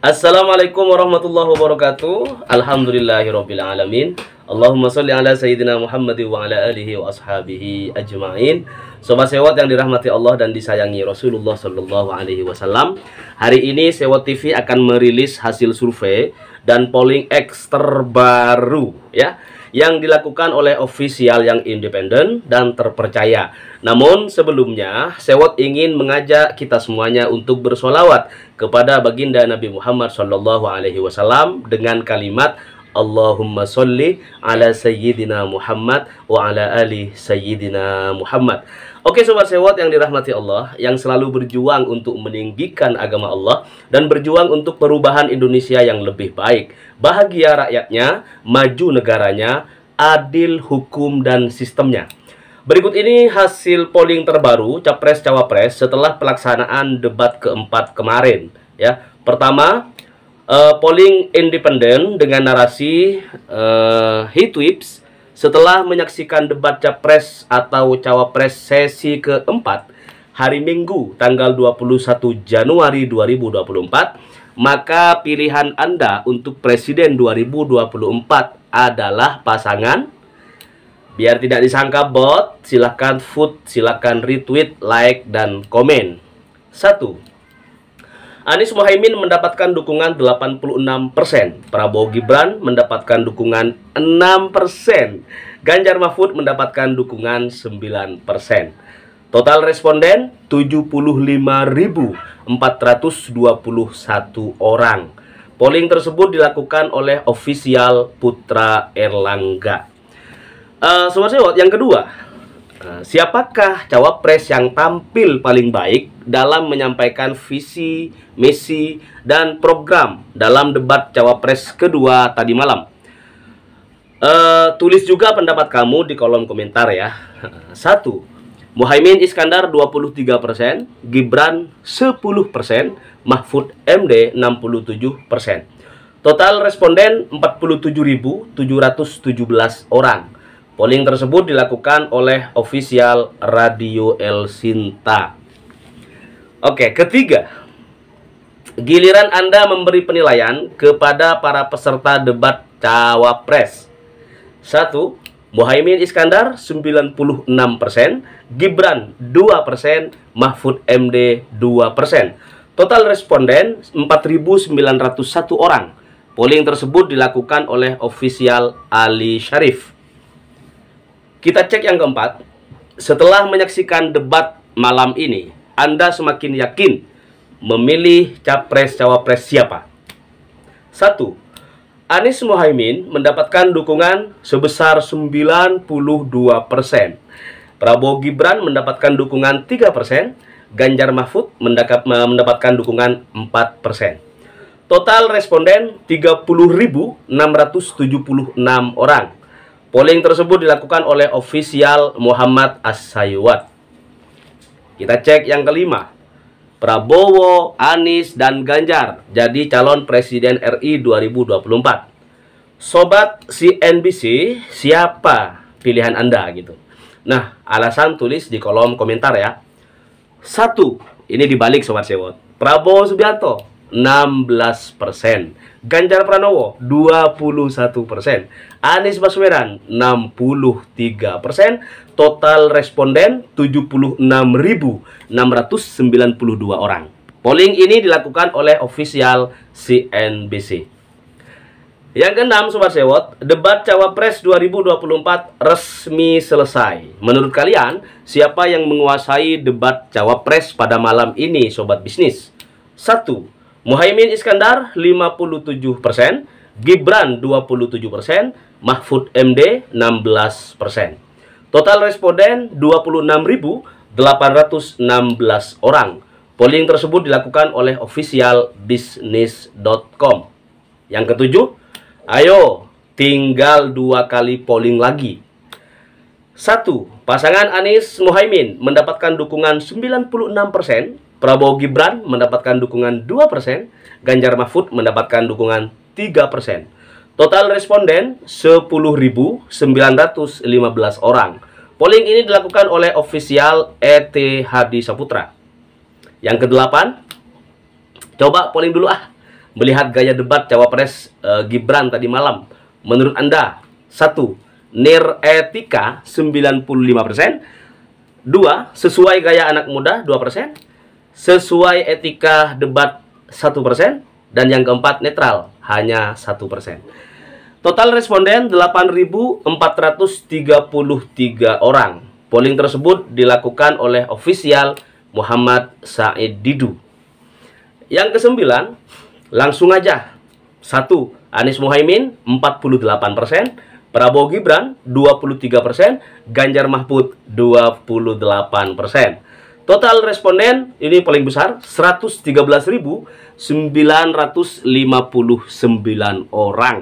Assalamualaikum warahmatullahi wabarakatuh. Alhamdulillahirobbilalamin. Allahumma sholli ala sayyidina Muhammad wa ala alihi wa ashabihi ajmain. Sobat Sewot yang dirahmati Allah dan disayangi Rasulullah Shallallahu alaihi wasallam. Hari ini Sewot TV akan merilis hasil survei dan polling X terbaru ya yang dilakukan oleh ofisial yang independen dan terpercaya. Namun sebelumnya, Sewot ingin mengajak kita semuanya untuk bersolawat kepada baginda Nabi Muhammad Shallallahu Alaihi Wasallam dengan kalimat Allahumma sholli ala sayyidina Muhammad wa ala ali sayyidina Muhammad. Oke sobat sewot yang dirahmati Allah, yang selalu berjuang untuk meninggikan agama Allah dan berjuang untuk perubahan Indonesia yang lebih baik, bahagia rakyatnya, maju negaranya, adil hukum dan sistemnya. Berikut ini hasil polling terbaru capres-cawapres setelah pelaksanaan debat keempat kemarin. Ya, pertama uh, polling independen dengan narasi uh, heat setelah menyaksikan debat Capres atau Cawapres sesi keempat hari Minggu tanggal 21 Januari 2024, maka pilihan Anda untuk Presiden 2024 adalah pasangan Biar tidak disangka bot, silakan food, silakan retweet, like, dan komen. satu. Anies Mohaimin mendapatkan dukungan 86 persen. Prabowo Gibran mendapatkan dukungan 6 persen. Ganjar Mahfud mendapatkan dukungan 9 persen. Total responden 75.421 orang. Polling tersebut dilakukan oleh ofisial Putra Erlangga. Uh, Sobat Sewot, yang kedua, Eh, siapakah cawapres yang tampil paling baik dalam menyampaikan visi, misi, dan program dalam debat cawapres kedua tadi malam? Uh, tulis juga pendapat kamu di kolom komentar ya. Satu, Muhaimin Iskandar 23%, Gibran 10%, Mahfud MD 67%. Total responden 47.717 orang Polling tersebut dilakukan oleh official Radio El Sinta. Oke, ketiga, giliran Anda memberi penilaian kepada para peserta debat cawapres. Satu, Mohaimin Iskandar 96%, Gibran 2%, Mahfud MD 2%. Total responden 4.901 orang. Polling tersebut dilakukan oleh ofisial Ali Sharif. Kita cek yang keempat. Setelah menyaksikan debat malam ini, Anda semakin yakin memilih capres-cawapres siapa? Satu, Anies Mohaimin mendapatkan dukungan sebesar 92 persen. Prabowo Gibran mendapatkan dukungan 3 persen. Ganjar Mahfud mendapatkan dukungan 4 persen. Total responden 30.676 orang. Polling tersebut dilakukan oleh ofisial Muhammad as sayuat Kita cek yang kelima. Prabowo, Anies, dan Ganjar jadi calon presiden RI 2024. Sobat CNBC, siapa pilihan Anda gitu? Nah, alasan tulis di kolom komentar ya. Satu, ini dibalik Sobat Sewot. Prabowo Subianto, 16 persen. Ganjar Pranowo 21 persen, Anies Baswedan 63 persen, total responden 76.692 orang. Polling ini dilakukan oleh official CNBC. Yang keenam Sobat Sewot, debat Cawapres 2024 resmi selesai. Menurut kalian, siapa yang menguasai debat Cawapres pada malam ini Sobat Bisnis? Satu. Muhaimin Iskandar 57 persen, Gibran 27 persen, Mahfud MD 16 persen. Total responden 26.816 orang. Polling tersebut dilakukan oleh official Yang ketujuh, ayo tinggal dua kali polling lagi. Satu, pasangan Anies Mohaimin mendapatkan dukungan 96 persen, Prabowo Gibran mendapatkan dukungan 2%, Ganjar Mahfud mendapatkan dukungan 3%. Total responden 10.915 orang. Polling ini dilakukan oleh ofisial ET Hadi Saputra. Yang kedelapan, coba polling dulu ah. Melihat gaya debat cawapres e, Gibran tadi malam, menurut Anda, satu, nir etika 95%, dua, sesuai gaya anak muda 2%, sesuai etika debat 1% dan yang keempat netral hanya 1%. Total responden 8.433 orang. Polling tersebut dilakukan oleh ofisial Muhammad Said Didu. Yang kesembilan, langsung aja. satu Anies Muhaimin 48%, Prabowo Gibran 23%, Ganjar Mahfud 28%. Total responden ini paling besar 113.959 orang.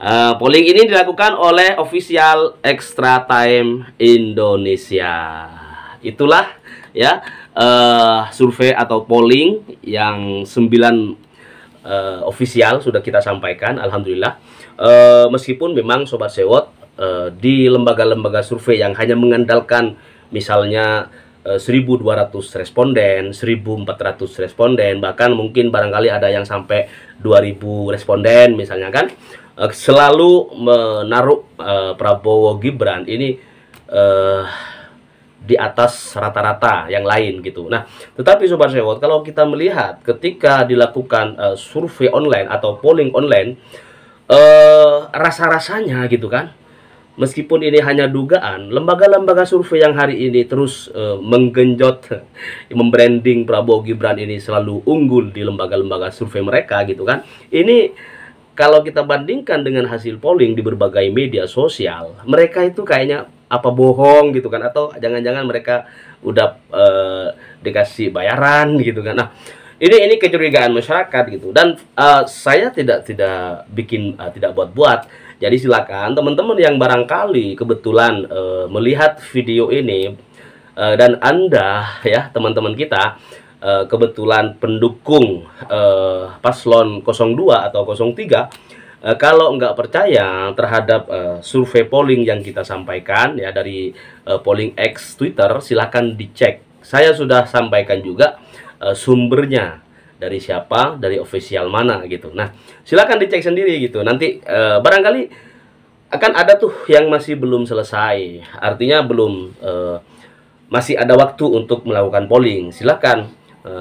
Uh, polling ini dilakukan oleh official Extra Time Indonesia. Itulah ya uh, survei atau polling yang 9 uh, eh, official sudah kita sampaikan alhamdulillah. Uh, meskipun memang sobat sewot uh, di lembaga-lembaga survei yang hanya mengandalkan misalnya 1.200 eh, responden, 1.400 responden, bahkan mungkin barangkali ada yang sampai 2.000 responden misalnya kan. Eh, selalu menaruh eh, Prabowo Gibran ini eh, di atas rata-rata yang lain gitu. Nah, tetapi Sobat Sewot, kalau kita melihat ketika dilakukan uh, survei online atau polling online, uh, rasa-rasanya gitu kan, meskipun ini hanya dugaan, lembaga-lembaga survei yang hari ini terus uh, menggenjot membranding Prabowo Gibran ini selalu unggul di lembaga-lembaga survei mereka gitu kan. Ini kalau kita bandingkan dengan hasil polling di berbagai media sosial, mereka itu kayaknya apa bohong gitu kan atau jangan-jangan mereka udah uh, dikasih bayaran gitu kan. Nah, ini ini kecurigaan masyarakat gitu dan uh, saya tidak tidak bikin uh, tidak buat-buat jadi silakan teman-teman yang barangkali kebetulan uh, melihat video ini uh, dan Anda ya teman-teman kita uh, kebetulan pendukung uh, paslon 02 atau 03 kalau nggak percaya terhadap uh, survei polling yang kita sampaikan ya dari uh, polling X Twitter silakan dicek saya sudah sampaikan juga uh, sumbernya dari siapa, dari official mana gitu. Nah, silakan dicek sendiri gitu. Nanti e, barangkali akan ada tuh yang masih belum selesai. Artinya belum e, masih ada waktu untuk melakukan polling. Silakan e,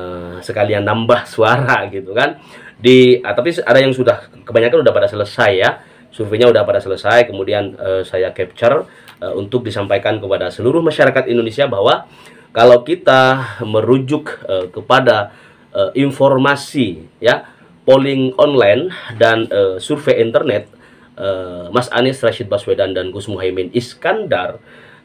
sekalian nambah suara gitu kan. Di ah, tapi ada yang sudah kebanyakan sudah pada selesai ya. Surveinya sudah pada selesai, kemudian e, saya capture e, untuk disampaikan kepada seluruh masyarakat Indonesia bahwa kalau kita merujuk e, kepada uh, informasi ya polling online dan uh, survei internet uh, Mas Anies Rashid Baswedan dan Gus Muhaymin Iskandar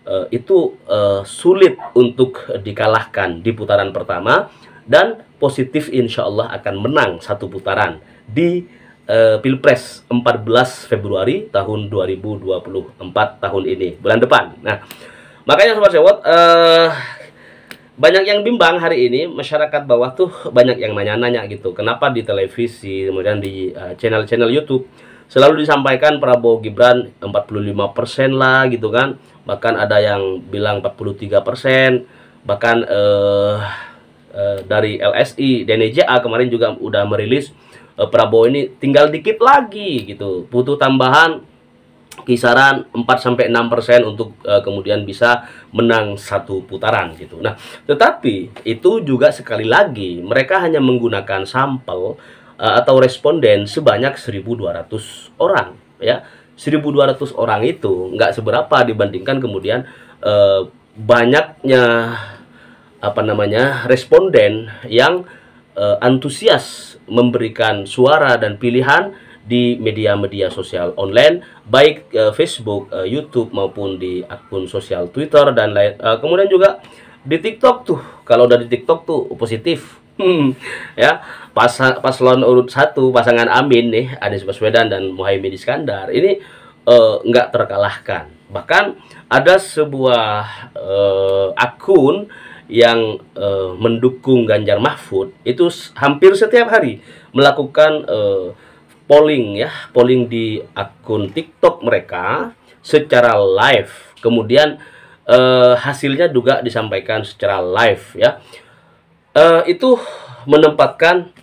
uh, itu uh, sulit untuk dikalahkan di putaran pertama dan positif insya Allah akan menang satu putaran di uh, Pilpres 14 Februari tahun 2024 tahun ini bulan depan. Nah, makanya sobat sewot uh, banyak yang bimbang hari ini masyarakat bawah tuh banyak yang nanya-nanya gitu kenapa di televisi kemudian di eh, channel-channel uh, YouTube selalu disampaikan Prabowo Gibran 45% lah gitu kan bahkan ada yang bilang 43% bahkan uh, uh, dari LSI DNJA kemarin juga udah merilis uh, Prabowo ini tinggal dikit lagi gitu butuh tambahan kisaran 4 sampai 6% untuk uh, kemudian bisa menang satu putaran gitu. Nah, tetapi itu juga sekali lagi mereka hanya menggunakan sampel uh, atau responden sebanyak 1.200 orang ya. 1.200 orang itu nggak seberapa dibandingkan kemudian uh, banyaknya apa namanya responden yang uh, antusias memberikan suara dan pilihan di media-media sosial online baik uh, Facebook, uh, YouTube maupun di akun sosial Twitter dan lain uh, kemudian juga di TikTok tuh kalau udah di TikTok tuh positif hmm, ya pas paslon urut satu pasangan Amin nih Anies Baswedan dan Muhaimin Iskandar ini nggak uh, terkalahkan bahkan ada sebuah uh, akun yang uh, mendukung Ganjar Mahfud itu hampir setiap hari melakukan uh, polling ya, polling di akun TikTok mereka secara live. Kemudian eh, hasilnya juga disampaikan secara live ya. Eh, itu menempatkan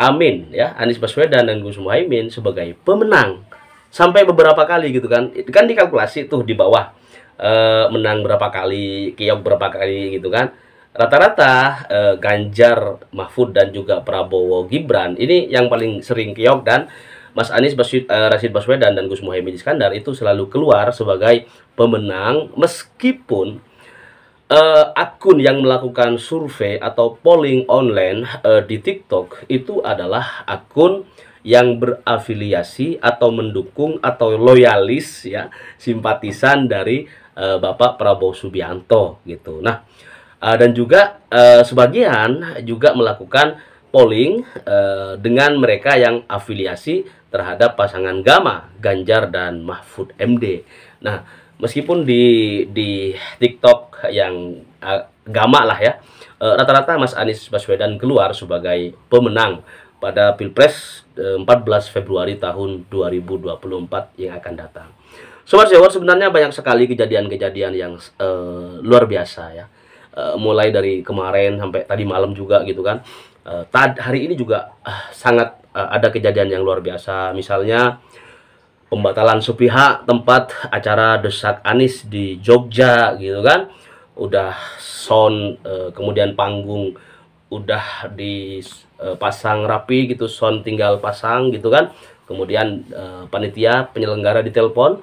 Amin ya Anies Baswedan dan Gus muhaymin sebagai pemenang sampai beberapa kali gitu kan kan dikalkulasi tuh di bawah eh, menang berapa kali kiok berapa kali gitu kan rata-rata eh, Ganjar Mahfud dan juga Prabowo Gibran ini yang paling sering kiok dan Mas Anies eh, Rashid Baswedan dan Gus Mohaimin Iskandar itu selalu keluar sebagai pemenang meskipun eh, akun yang melakukan survei atau polling online eh, di TikTok itu adalah akun yang berafiliasi atau mendukung atau loyalis ya simpatisan dari uh, Bapak Prabowo Subianto gitu. Nah, Eh, dan juga uh, sebagian juga melakukan polling uh, dengan mereka yang afiliasi terhadap pasangan Gama, Ganjar dan Mahfud MD. Nah, meskipun di di TikTok yang uh, Gama lah ya, rata-rata uh, Mas Anies Baswedan keluar sebagai pemenang pada Pilpres empat 14 Februari tahun 2024 yang akan datang. Sobat Sewar sebenarnya banyak sekali kejadian-kejadian yang uh, luar biasa ya Eh, mulai dari kemarin sampai tadi malam juga gitu kan. Uh, hari ini juga uh, sangat uh, ada kejadian yang luar biasa. Misalnya pembatalan sepihak tempat acara desak Anis di Jogja gitu kan. Udah sound uh, kemudian panggung udah dipasang rapi gitu sound tinggal pasang gitu kan kemudian uh, panitia penyelenggara ditelepon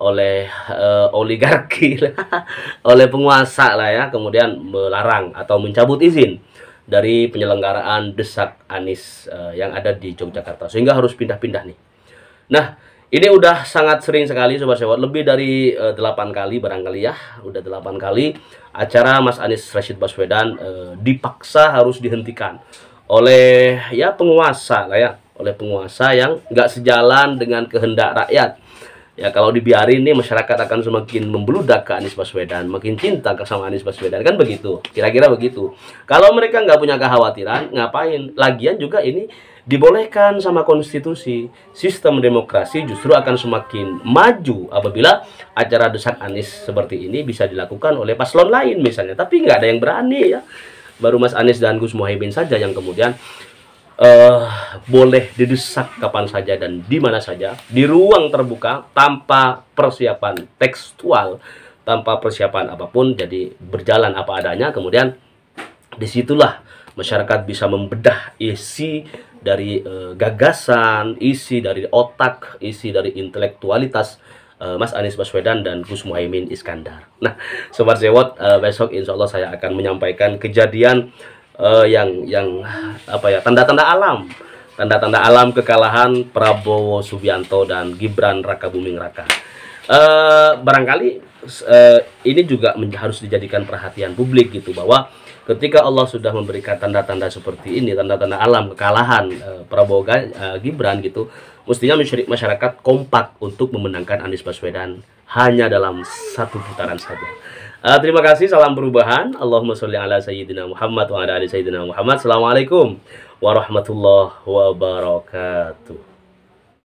oleh uh, oligarki oleh penguasa lah ya kemudian melarang atau mencabut izin dari penyelenggaraan desak Anies uh, yang ada di Yogyakarta sehingga harus pindah-pindah nih. Nah, ini udah sangat sering sekali sobat sewot lebih dari uh, eh, 8 kali barangkali ya, udah 8 kali acara Mas Anies Rashid Baswedan uh, dipaksa harus dihentikan oleh ya penguasa lah ya, oleh penguasa yang nggak sejalan dengan kehendak rakyat ya kalau dibiarin nih masyarakat akan semakin membeludak ke Anies Baswedan makin cinta ke sama Anies Baswedan kan begitu kira-kira begitu kalau mereka nggak punya kekhawatiran ngapain lagian juga ini dibolehkan sama konstitusi sistem demokrasi justru akan semakin maju apabila acara desak Anies seperti ini bisa dilakukan oleh paslon lain misalnya tapi nggak ada yang berani ya baru Mas Anies dan Gus Muhaimin saja yang kemudian uh, boleh didesak kapan saja dan di mana saja, di ruang terbuka tanpa persiapan tekstual, tanpa persiapan apapun, jadi berjalan apa adanya. Kemudian disitulah masyarakat bisa membedah isi dari uh, gagasan, isi dari otak, isi dari intelektualitas eh, Mas Anies Baswedan dan Gus Muhaymin Iskandar. Nah, Sobat Zewot, besok insya Allah saya akan menyampaikan kejadian uh, yang yang apa ya tanda-tanda alam tanda-tanda alam kekalahan Prabowo Subianto dan Gibran Rakabuming Raka uh, barangkali uh, ini juga harus dijadikan perhatian publik gitu bahwa ketika Allah sudah memberikan tanda-tanda seperti ini, tanda-tanda alam kekalahan uh, Prabowo uh, Gibran gitu, mestinya masyarakat kompak untuk memenangkan Anies Baswedan hanya dalam satu putaran saja. Uh, terima kasih, salam perubahan. Allahumma sholli ala sayyidina Muhammad wa ala ali sayyidina Muhammad. Assalamualaikum warahmatullahi wabarakatuh.